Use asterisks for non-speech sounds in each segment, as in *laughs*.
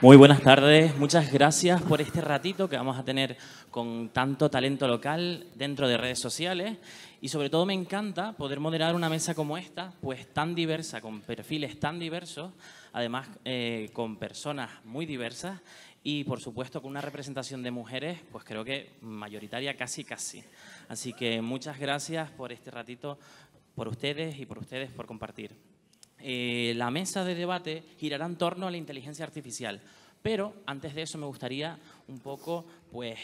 Muy buenas tardes, muchas gracias por este ratito que vamos a tener con tanto talento local dentro de redes sociales y sobre todo me encanta poder moderar una mesa como esta, pues tan diversa, con perfiles tan diversos, además eh, con personas muy diversas y por supuesto con una representación de mujeres, pues creo que mayoritaria casi casi. Así que muchas gracias por este ratito, por ustedes y por ustedes por compartir. Eh, la mesa de debate girará en torno a la inteligencia artificial. Pero antes de eso me gustaría un poco pues,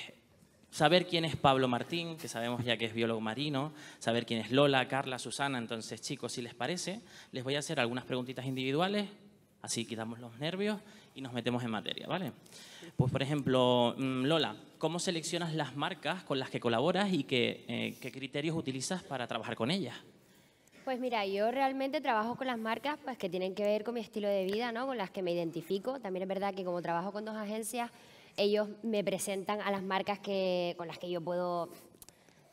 saber quién es Pablo Martín, que sabemos ya que es biólogo marino, saber quién es Lola, Carla, Susana. Entonces, chicos, si les parece, les voy a hacer algunas preguntitas individuales, así quitamos los nervios y nos metemos en materia, ¿vale? Pues, por ejemplo, mm, Lola, ¿cómo seleccionas las marcas con las que colaboras y qué, eh, qué criterios utilizas para trabajar con ellas? Pues mira, yo realmente trabajo con las marcas pues, que tienen que ver con mi estilo de vida, ¿no? con las que me identifico. También es verdad que como trabajo con dos agencias, ellos me presentan a las marcas que, con las que yo puedo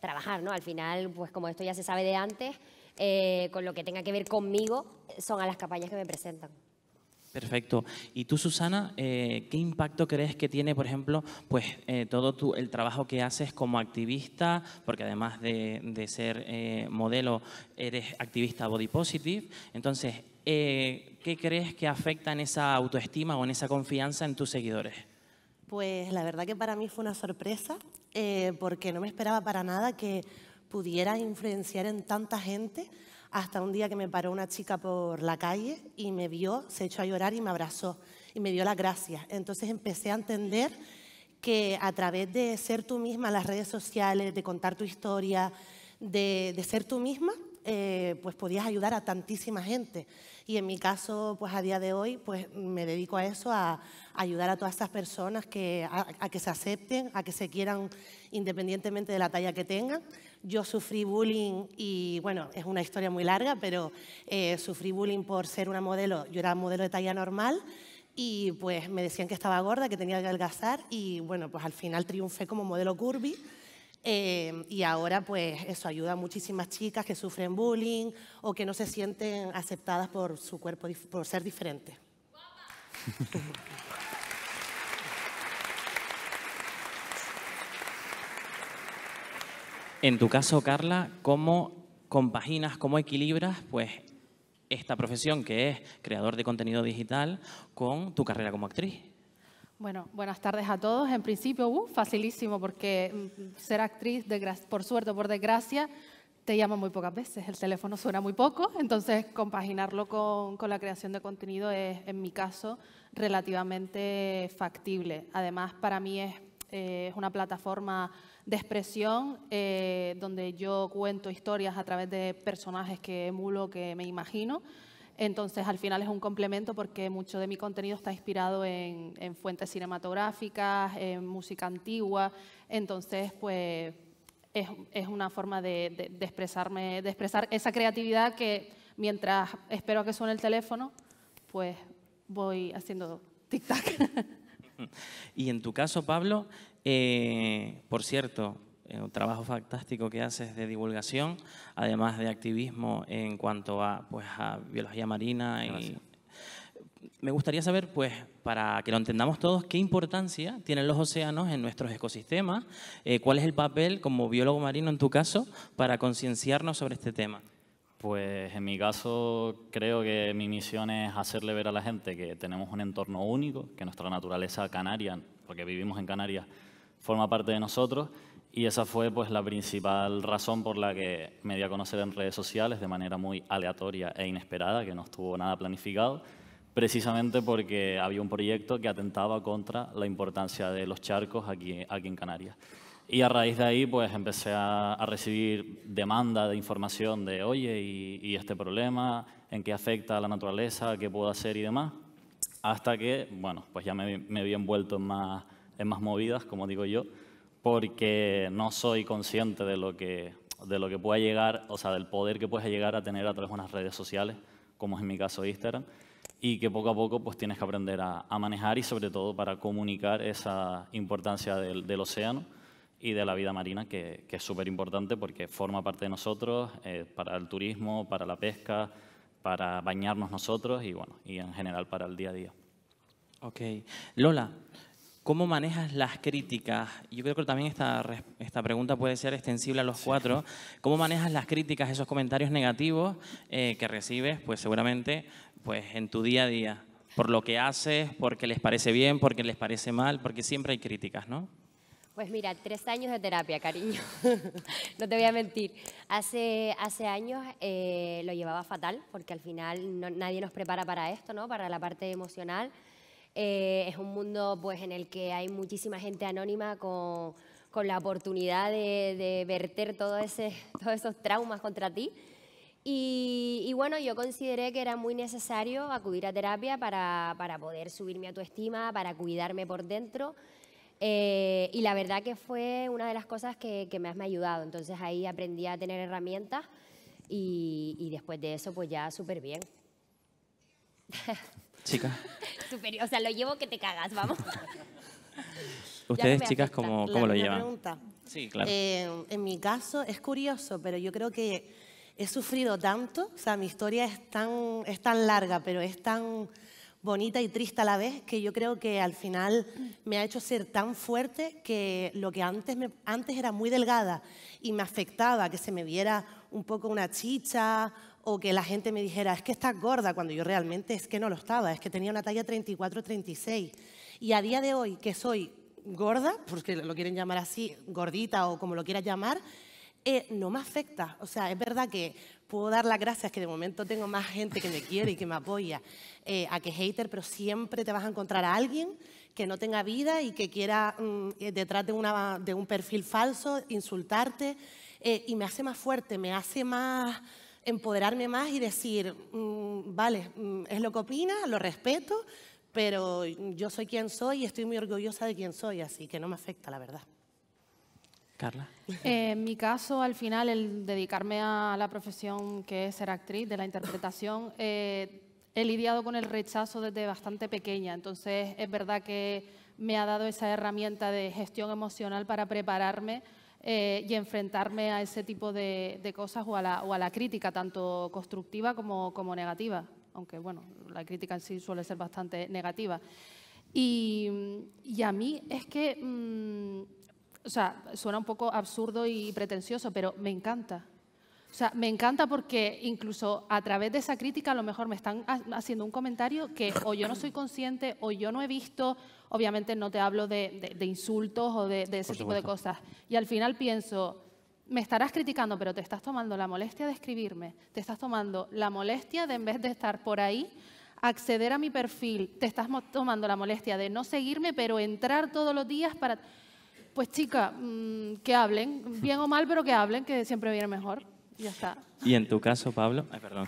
trabajar. ¿no? Al final, pues como esto ya se sabe de antes, eh, con lo que tenga que ver conmigo, son a las campañas que me presentan. Perfecto. Y tú, Susana, eh, ¿qué impacto crees que tiene, por ejemplo, pues eh, todo el trabajo que haces como activista? Porque además de, ser eh, modelo, eres activista body positive. Entonces, ¿qué crees que afecta en esa autoestima o en esa confianza en tus seguidores? Pues la verdad que para mí fue una sorpresa, porque no me esperaba para nada que pudiera influenciar en tanta gente hasta un día que me paró una chica por la calle y me vio, se echó a llorar y me abrazó y me dio las gracias. Entonces empecé a entender que a través de ser tú misma en las redes sociales, de contar tu historia, de, de ser tú misma, eh, pues podías ayudar a tantísima gente. Y en mi caso, pues a día de hoy, pues me dedico a eso, a ayudar a todas estas personas que, a, que se acepten, a que se quieran independientemente de la talla que tengan. Yo sufrí bullying y, bueno, es una historia muy larga, pero eh, sufrí bullying por ser una modelo. Yo era modelo de talla normal y pues me decían que estaba gorda, que tenía que adelgazar y, bueno, pues al final triunfé como modelo curvy Em, y ahora, pues, eso ayuda a muchísimas chicas que sufren bullying o que no se sienten aceptadas por su cuerpo, por ser diferente. En tu caso, Carla, ¿cómo compaginas, cómo equilibras pues, esta profesión que es creador de contenido digital con tu carrera como actriz? Bueno, buenas tardes a todos. En principio, uh, facilísimo, porque mm, ser actriz, por suerte o por desgracia, te llama muy pocas veces. El teléfono suena muy poco, entonces compaginarlo con, la creación de contenido es, en mi caso, relativamente factible. Además, para mí es, eh, una plataforma de expresión eh, donde yo cuento historias a través de personajes que emulo, que me imagino. Entonces, al final es un complemento porque mucho de mi contenido está inspirado en, fuentes cinematográficas, en música antigua. Entonces, pues es, una forma de, expresarme, de expresar esa creatividad que mientras espero a que suene el teléfono, pues voy haciendo tic-tac. *laughs* Y en tu caso, Pablo, eh, por cierto, eh, un trabajo fantástico que haces de divulgación, además de activismo en cuanto a, pues, a biología marina. Y me gustaría saber, pues, para que lo entendamos todos, qué importancia tienen los océanos en nuestros ecosistemas, eh, cuál es el papel, como biólogo marino en tu caso, para concienciarnos sobre este tema. Pues en mi caso creo que mi misión es hacerle ver a la gente que tenemos un entorno único, que nuestra naturaleza canaria, porque vivimos en Canarias, forma parte de nosotros y esa fue pues, la principal razón por la que me di a conocer en redes sociales de manera muy aleatoria e inesperada, que no estuvo nada planificado, precisamente porque había un proyecto que atentaba contra la importancia de los charcos aquí, aquí en Canarias. Y a raíz de ahí pues, empecé a, recibir demanda de información de, oye, y, este problema, en qué afecta a la naturaleza, qué puedo hacer y demás, hasta que, bueno, pues ya me, había envuelto en más, en más movidas, como digo yo, porque no soy consciente de lo que, de lo que pueda llegar, o sea, del poder que puedes llegar a tener a través de unas redes sociales, como es en mi caso Instagram, y que poco a poco pues tienes que aprender a, manejar y sobre todo para comunicar esa importancia del, océano y de la vida marina, que, es súper importante porque forma parte de nosotros, eh, para el turismo, para la pesca, para bañarnos nosotros y bueno, y en general para el día a día. Ok. Lola, ¿Cómo manejas las críticas? Yo creo que también esta, esta pregunta puede ser extensible a los cuatro. ¿Cómo manejas las críticas, esos comentarios negativos eh, que recibes, pues seguramente, pues en tu día a día? Por lo que haces, porque les parece bien, porque les parece mal, porque siempre hay críticas, ¿no? Pues mira, tres años de terapia, cariño. *laughs* no te voy a mentir. Hace, hace años eh, lo llevaba fatal, porque al final nadie nos prepara para esto, ¿no? Para la parte emocional. Eh, es un mundo pues, en el que hay muchísima gente anónima con, con la oportunidad de, de verter todo ese, *laughs* todos esos traumas contra ti. Y, bueno, yo consideré que era muy necesario acudir a terapia para, para poder a tu estima, para cuidarme por dentro. Eh, y la verdad que fue una de las cosas que, que, más me ha ayudado. Entonces ahí aprendí a tener herramientas y, y después de eso pues ya súper bien. Chica. *laughs* superior. O sea, lo llevo que te cagas, vamos. *laughs* ¿Ustedes, chicas, cómo, cómo lo llevan? Sí, claro. Eh, en mi caso es curioso, pero yo creo que he sufrido tanto. O sea, mi historia es tan, es tan larga, pero es tan bonita y triste a la vez, que yo creo que al final me ha hecho ser tan fuerte que lo que antes, antes era muy delgada y me afectaba que se me viera un poco una chicha o que la gente me dijera, es que estás gorda, cuando yo realmente es que no lo estaba, es que tenía una talla 34, 36. Y a día de hoy, que soy gorda, porque lo quieren llamar así, gordita o como lo quieras llamar, eh, no me afecta. O sea, es verdad que puedo dar las gracias que de momento tengo más gente que me quiere y que me apoya eh, a que hater, pero siempre te vas a encontrar a alguien que no tenga vida y que quiera mm, eh, detrás de, un perfil falso insultarte y me hace más fuerte, me hace más empoderarme más y decir, mm, vale, mm, es lo que opina, lo respeto, pero yo soy quien soy y estoy muy orgullosa de quien soy, así que no me afecta, la verdad. Carla. Eh, en mi caso, al final, el dedicarme a la profesión que es ser actriz, de la interpretación, eh, he lidiado con el rechazo desde bastante pequeña. Entonces, es verdad que me ha dado esa herramienta de gestión emocional para prepararme eh, y enfrentarme a ese tipo de, cosas o a, la, crítica, tanto constructiva como, negativa, aunque bueno, la crítica en sí suele ser bastante negativa. Y, a mí es que, mm, o sea, suena un poco absurdo y pretencioso, pero me encanta. O sea, me encanta porque incluso a través de esa crítica a lo mejor me están haciendo un comentario que o yo no soy consciente o yo no he visto, obviamente no te hablo de, insultos o de, ese tipo de cosas. Y al final pienso, me estarás criticando, pero te estás tomando la molestia de escribirme, te estás tomando la molestia de en vez de estar por ahí, acceder a mi perfil, te estás tomando la molestia de no seguirme, pero entrar todos los días para... Pues chica, mm, que hablen, bien o mal, pero que hablen, que siempre viene mejor. Ya está. Y en tu caso, Pablo, perdón.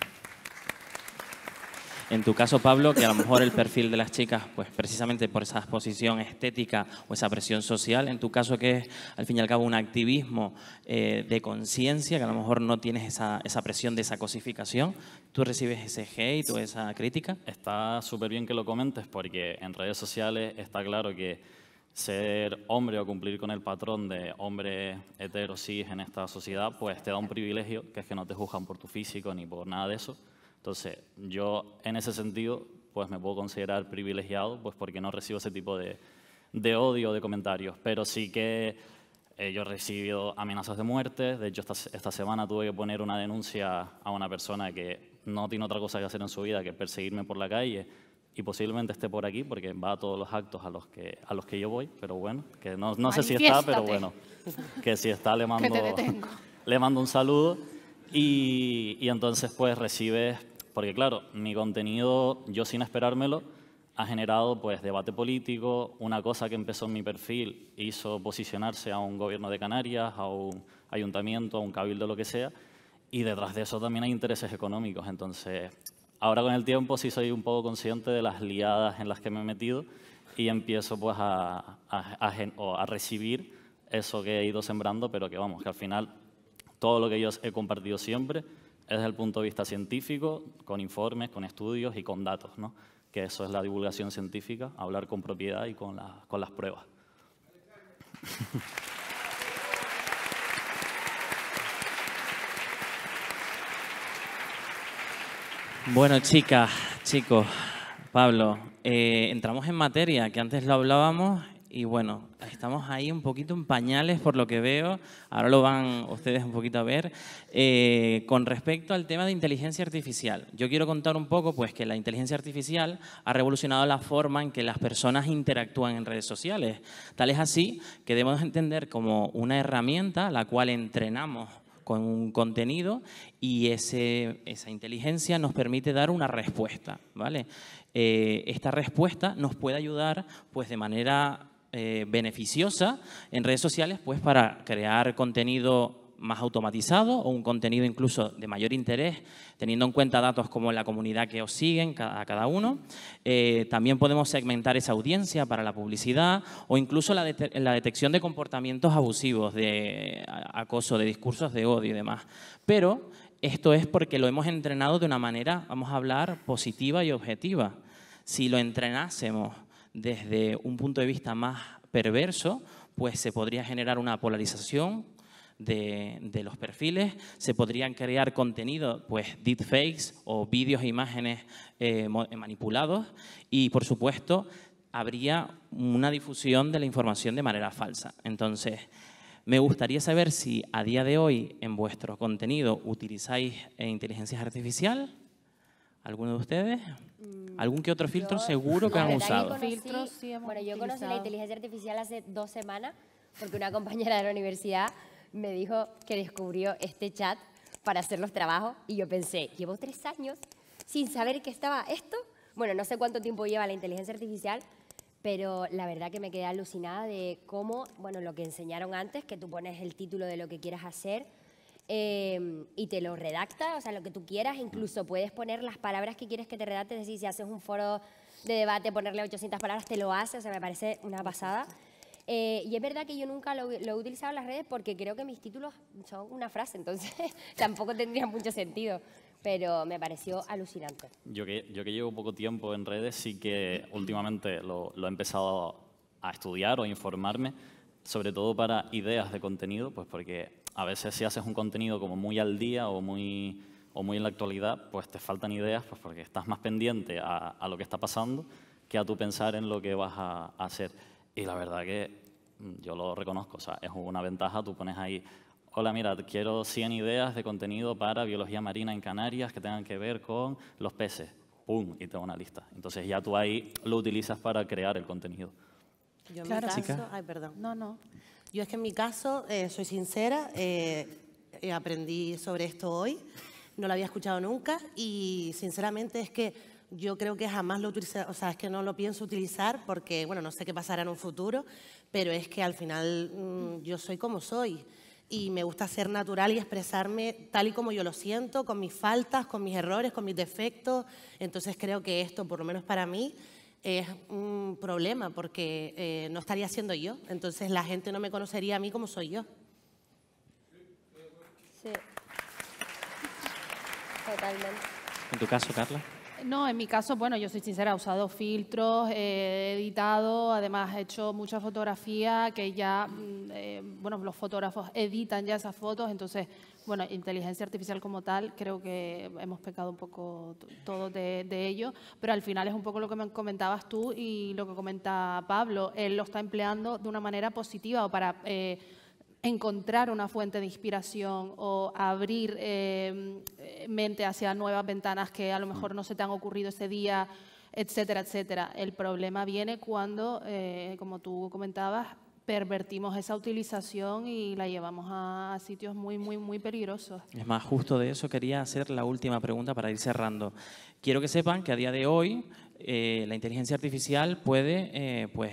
En tu caso, Pablo, que a lo mejor el perfil de las chicas, pues precisamente por esa exposición estética o esa presión social, en tu caso que es al fin y al cabo un activismo eh, de conciencia, que a lo mejor no tienes esa, esa, presión de esa cosificación, ¿tú recibes ese hate o esa crítica? Está súper bien que lo comentes porque en redes sociales está claro que ser hombre o cumplir con el patrón de hombre hetero cis en esta sociedad, pues te da un privilegio, que es que no te juzgan por tu físico ni por nada de eso. Entonces, yo en ese sentido, pues me puedo considerar privilegiado, pues porque no recibo ese tipo de, de odio, de comentarios. Pero sí que eh, yo he recibido amenazas de muerte. De hecho, esta semana tuve que poner una denuncia a una persona que no tiene otra cosa que hacer en su vida que perseguirme por la calle y posiblemente esté por aquí porque va a todos los actos a los que, a los que yo voy, pero bueno, que no, no sé si está, pero bueno, que si está le *laughs* mando, *laughs* le mando un saludo. Y, y, entonces pues recibes, porque claro, mi contenido, yo sin esperármelo, ha generado pues debate político, una cosa que empezó en mi perfil hizo posicionarse a un gobierno de Canarias, a un ayuntamiento, a un cabildo, lo que sea, y detrás de eso también hay intereses económicos, entonces Ahora con el tiempo sí soy un poco consciente de las liadas en las que me he metido y empiezo pues a, a, a, recibir eso que he ido sembrando, pero que vamos, que al final todo lo que yo he compartido siempre es desde el punto de vista científico, con informes, con estudios y con datos, ¿no? que eso es la divulgación científica, hablar con propiedad y con, la, con las pruebas. *laughs* Bueno, chicas, chicos, Pablo, eh, entramos en materia, que antes lo hablábamos y bueno, estamos ahí un poquito en pañales por lo que veo, ahora lo van ustedes un poquito a ver, eh, con respecto al tema de inteligencia artificial. Yo quiero contar un poco pues que la inteligencia artificial ha revolucionado la forma en que las personas interactúan en redes sociales. Tal es así que debemos entender como una herramienta la cual entrenamos con un contenido y ese, esa inteligencia nos permite dar una respuesta, ¿vale? Eh, esta respuesta nos puede ayudar pues de manera eh, beneficiosa en redes sociales pues para crear contenido más automatizado o un contenido incluso de mayor interés, teniendo en cuenta datos como la comunidad que os siguen a cada uno. Eh, también podemos segmentar esa audiencia para la publicidad o incluso la, la detección de comportamientos abusivos, de acoso, de discursos de odio y demás. Pero esto es porque lo hemos entrenado de una manera, vamos a hablar, positiva y objetiva. Si lo entrenásemos desde un punto de vista más perverso, pues se podría generar una polarización de, los perfiles, se podrían crear contenido, pues deepfakes o vídeos e imágenes eh, eh, manipulados y, por supuesto, habría una difusión de la información de manera falsa. Entonces, me gustaría saber si a día de hoy en vuestro contenido utilizáis eh, inteligencia artificial, alguno de ustedes. Mm, ¿Algún que otro filtro seguro que han usado? bueno, yo conocí la inteligencia artificial hace dos semanas porque una compañera de la universidad me dijo que descubrió este chat para hacer los trabajos y yo pensé, llevo tres años sin saber que estaba esto. Bueno, no sé cuánto tiempo lleva la inteligencia artificial, pero la verdad que me quedé alucinada de cómo, bueno, lo que enseñaron antes, que tú pones el título de lo que quieras hacer em, y te lo redacta, o sea, lo que tú quieras, incluso puedes poner las palabras que quieres que te redacte, es decir, si haces un foro de debate, ponerle 800 palabras, te lo hace, o sea, me parece una pasada. Eh, y es verdad que yo nunca lo, he utilizado en las redes porque creo que mis títulos son una frase, entonces *laughs* tampoco tendría mucho sentido. Pero me pareció alucinante. Yo que, yo que llevo poco tiempo en redes, sí que últimamente lo, he empezado a estudiar o a informarme, sobre todo para ideas de contenido, pues porque a veces si haces un contenido como muy al día o muy, o muy en la actualidad, pues te faltan ideas pues porque estás más pendiente a, lo que está pasando que a tu pensar en lo que vas a hacer. Y la verdad que yo lo reconozco, o sea, es una ventaja, tú pones ahí, hola, mira, quiero 100 ideas de contenido para biología marina en Canarias que tengan que ver con los peces. ¡Pum! Y tengo una lista. Entonces ya tú ahí lo utilizas para crear el contenido. Yo claro. mi ay, perdón. No, no. Yo es que en mi caso, eh, soy sincera, eh, eh, aprendí sobre esto hoy, no lo había escuchado nunca y sinceramente es que yo creo que jamás lo utiliza, o sea, es que no lo pienso utilizar porque, bueno, no sé qué pasará en un futuro, pero es que al final mm, yo soy como soy y me gusta ser natural y expresarme tal y como yo lo siento, con mis faltas, con mis errores, con mis defectos. Entonces creo que esto, por lo menos para mí, es un problema porque eh, no estaría siendo yo. Entonces la gente no me conocería a mí como soy yo. Sí. Totalmente. ¿En tu caso, Carla? No, en mi caso, bueno, yo soy sincera, he usado filtros, eh, he editado, además he hecho mucha fotografía que ya, mm, eh, bueno, los fotógrafos editan ya esas fotos, entonces, bueno, inteligencia artificial como tal, creo que hemos pecado un poco todo de, ello, pero al final es un poco lo que me comentabas tú y lo que comenta Pablo, él lo está empleando de una manera positiva o para... Eh, encontrar una fuente de inspiración o abrir eh, mente hacia nuevas ventanas que a lo mejor no se te han ocurrido ese día, etcétera, etcétera. El problema viene cuando, eh, como tú comentabas, pervertimos esa utilización y la llevamos a, sitios muy, muy, muy peligrosos. Es más, justo de eso quería hacer la última pregunta para ir cerrando. Quiero que sepan que a día de hoy eh, la inteligencia artificial puede pues,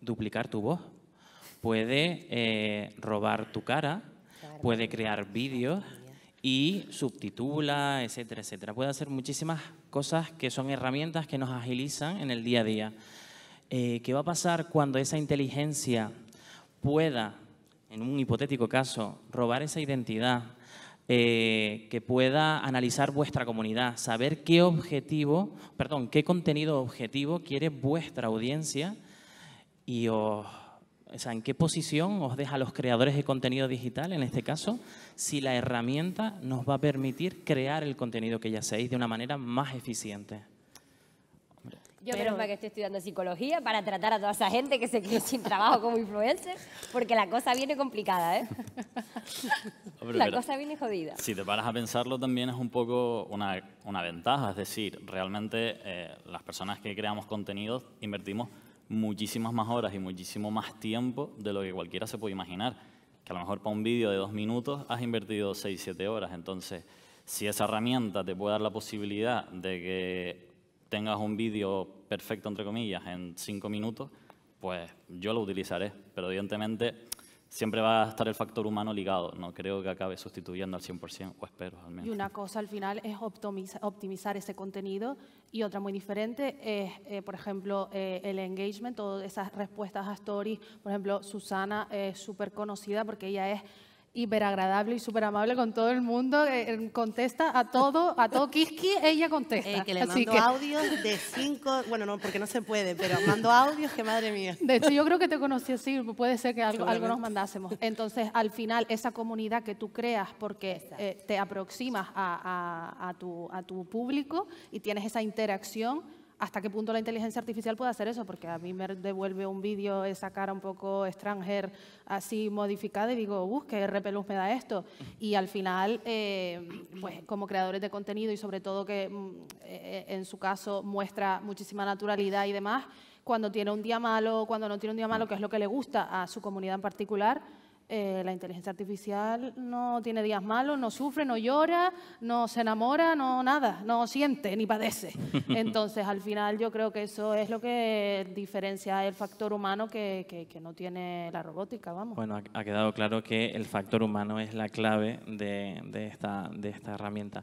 duplicar tu voz puede eh, robar tu cara, puede crear vídeos y subtitula, etcétera, etcétera. Puede hacer muchísimas cosas que son herramientas que nos agilizan en el día a día. Eh, ¿Qué va a pasar cuando esa inteligencia pueda, en un hipotético caso, robar esa identidad? Eh, que pueda analizar vuestra comunidad, saber qué objetivo, perdón, qué contenido objetivo quiere vuestra audiencia y os o sea, ¿en qué posición os deja los creadores de contenido digital, en este caso, si la herramienta nos va a permitir crear el contenido que ya hacéis de una manera más eficiente? Yo creo que estoy estudiando psicología para tratar a toda esa gente que se quede sin trabajo como influencer, porque la cosa viene complicada, ¿eh? la cosa viene jodida. Si te paras a pensarlo también es un poco una, ventaja, es decir, realmente eh, las personas que creamos contenidos invertimos muchísimas más horas y muchísimo más tiempo de lo que cualquiera se puede imaginar. Que a lo mejor para un vídeo de dos minutos has invertido seis, siete horas. Entonces, si esa herramienta te puede dar la posibilidad de que tengas un vídeo perfecto, entre comillas, en cinco minutos, pues yo lo utilizaré. Pero evidentemente siempre va a estar el factor humano ligado. No creo que acabe sustituyendo al 100%, o espero al menos. Y una cosa al final es optimizar ese contenido y otra muy diferente es, eh, por ejemplo, eh, el engagement, todas esas respuestas a stories. Por ejemplo, Susana es súper conocida porque ella es hiperagradable y súper amable con todo el mundo, eh, eh, contesta a todo, a todo Kiski, ella contesta. Eh, que le mando audios de cinco, bueno, no, porque no se puede, pero mando audios que madre mía. De hecho, yo creo que te conocí así, puede ser que algo, algo nos mandásemos. Entonces, al final, esa comunidad que tú creas porque te aproximas a, a, tu, a tu público y tienes esa interacción, hasta qué punto la inteligencia artificial puede hacer eso, porque a mí me devuelve un vídeo esa cara un poco extranjera, así modificada, y digo, uff, qué repelús me da esto. Y al final, eh, pues como creadores de contenido y sobre todo que mm, eh, eh, en su caso muestra muchísima naturalidad y demás, cuando tiene un día malo, cuando no tiene un día malo, que es lo que le gusta a su comunidad en particular, eh, la inteligencia artificial no tiene días malos, no sufre, no llora, no se enamora, no nada, no siente ni padece. *laughs* Entonces, al final yo creo que eso es lo que diferencia el factor humano que, que, no tiene la robótica, vamos. Bueno, ha, quedado claro que el factor humano es la clave de, de, esta, de esta herramienta.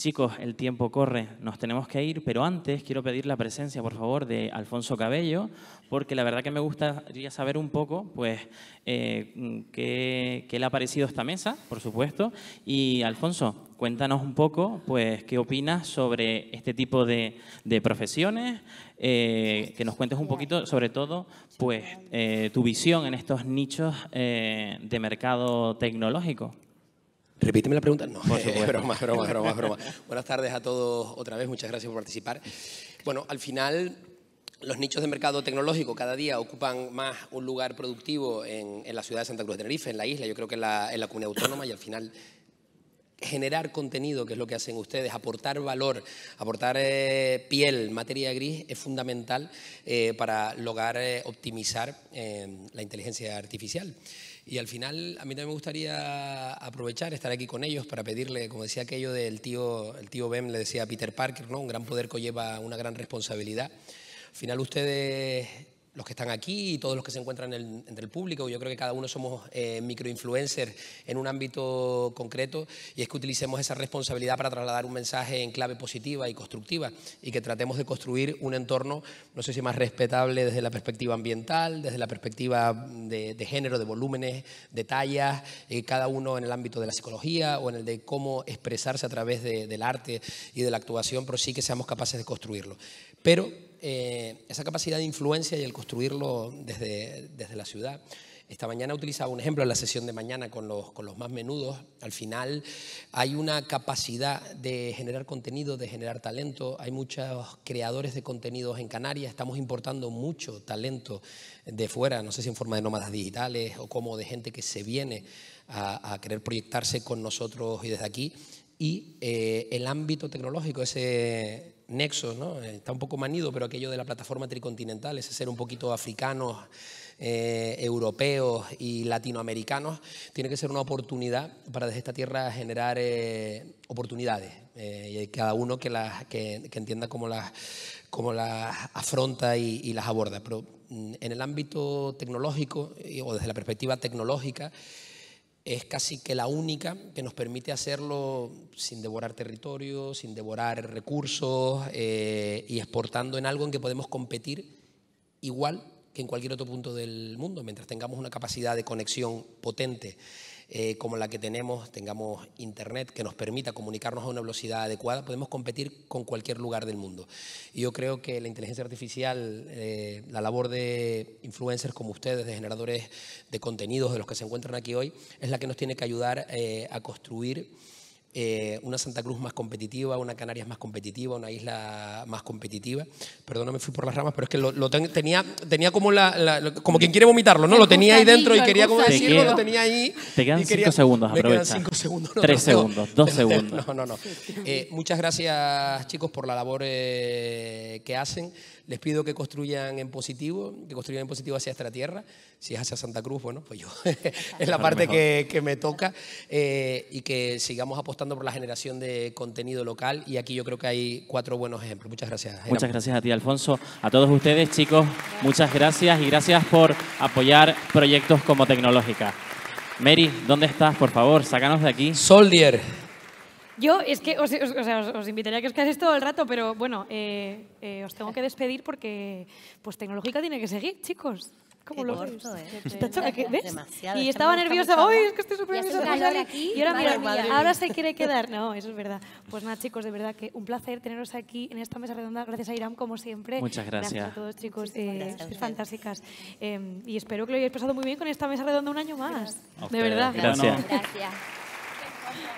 Chicos, el tiempo corre, nos tenemos que ir, pero antes quiero pedir la presencia, por favor, de Alfonso Cabello, porque la verdad que me gustaría saber un poco, pues, eh, qué, le ha parecido esta mesa, por supuesto. Y Alfonso, cuéntanos un poco, pues, qué opinas sobre este tipo de, profesiones, eh, que nos cuentes un poquito, sobre todo, pues, eh, tu visión en estos nichos de mercado tecnológico. Repíteme la pregunta. No, *laughs* broma, broma, broma, *laughs* Buenas tardes a todos otra vez. Muchas gracias por participar. Bueno, al final los nichos de mercado tecnológico cada día ocupan más un lugar productivo en, la ciudad de Santa Cruz de Tenerife, en la isla, yo creo que en la, en comunidad autónoma y al final generar contenido, que es lo que hacen ustedes, aportar valor, aportar eh, piel, materia gris, es fundamental eh, para lograr eh, optimizar la inteligencia artificial. Y al final, a mí también me gustaría aprovechar, estar aquí con ellos para pedirle, como decía aquello del tío, el tío Ben le decía a Peter Parker, ¿no? Un gran poder lleva una gran responsabilidad. Al final ustedes los que están aquí y todos los que se encuentran entre el público. Yo creo que cada uno somos eh, microinfluencers en un ámbito concreto y es que utilicemos esa responsabilidad para trasladar un mensaje en clave positiva y constructiva y que tratemos de construir un entorno, no sé si más respetable desde la perspectiva ambiental, desde la perspectiva de, género, de volúmenes, de tallas, eh, cada uno en el ámbito de la psicología o en el de cómo expresarse a través del arte y de la actuación, pero sí que seamos capaces de construirlo. Pero eh, esa capacidad de influencia y el construirlo desde, desde la ciudad. Esta mañana utilizado un ejemplo en la sesión de mañana con los, con los más menudos. Al final hay una capacidad de generar contenido, de generar talento. Hay muchos creadores de contenidos en Canarias. Estamos importando mucho talento de fuera, no sé si en forma de nómadas digitales o como de gente que se viene a, querer proyectarse con nosotros y desde aquí. Y eh, el ámbito tecnológico, ese nexo, ¿no? Eh, está un poco manido, pero aquello de la plataforma tricontinental, ese ser un poquito africanos, europeo eh, europeos y latinoamericanos, tiene que ser una oportunidad para desde esta tierra generar eh, oportunidades. y cada uno que, las, que, entienda cómo las, afronta y, y las aborda. Pero mm, en el ámbito tecnológico, o desde la perspectiva tecnológica, es casi que la única que nos permite hacerlo sin devorar territorio, sin devorar recursos eh, y exportando en algo en que podemos competir igual que en cualquier otro punto del mundo, mientras tengamos una capacidad de conexión potente eh, como la que tenemos, tengamos Internet que nos permita comunicarnos a una velocidad adecuada, podemos competir con cualquier lugar del mundo. Y yo creo que la inteligencia artificial, eh, la labor de influencers como ustedes, de generadores de contenidos, de los que se encuentran aquí hoy, es la que nos tiene que ayudar eh, a construir eh, una Santa Cruz más competitiva, una Canarias más competitiva, una isla más competitiva. perdóname, fui por las ramas, pero es que lo, tenía, tenía como, la, como quien quiere vomitarlo, ¿no? lo tenía ahí dentro y quería como decirlo, lo tenía ahí. Te quedan cinco segundos, aprovecha. segundos. Tres segundos, dos segundos. *laughs* No, no, no. Eh, muchas gracias, chicos, por la labor eh, que hacen. Les pido que construyan en positivo, que construyan en positivo hacia esta tierra. Si es hacia Santa Cruz, bueno, pues yo. *laughs* es la parte que, me toca. Eh, y que sigamos apostando por la generación de contenido local. Y aquí yo creo que hay cuatro buenos ejemplos. Muchas gracias. Muchas gracias a ti, Alfonso. A todos ustedes, chicos, muchas gracias. Y gracias por apoyar proyectos como Tecnológica. Mary, ¿dónde estás? Por favor, sácanos de aquí. Soldier. Yo es que os, invitaría a que os quedáis todo el rato, pero bueno, eh, eh, os tengo que despedir porque pues tecnológica tiene que seguir, chicos. ¿Cómo lo eh. ves? y estaba nerviosa. ¡Ay, es que estoy súper nerviosa! Y ahora, mira, ahora se quiere *laughs* quedar. No, eso es verdad. Pues nada, chicos, de verdad que un placer teneros aquí en esta mesa redonda. Gracias a Irán, como siempre. Muchas gracias. a todos, chicos. fantásticas. Em, y espero que lo hayáis pasado muy bien con esta mesa redonda un año más. De verdad. gracias. gracias.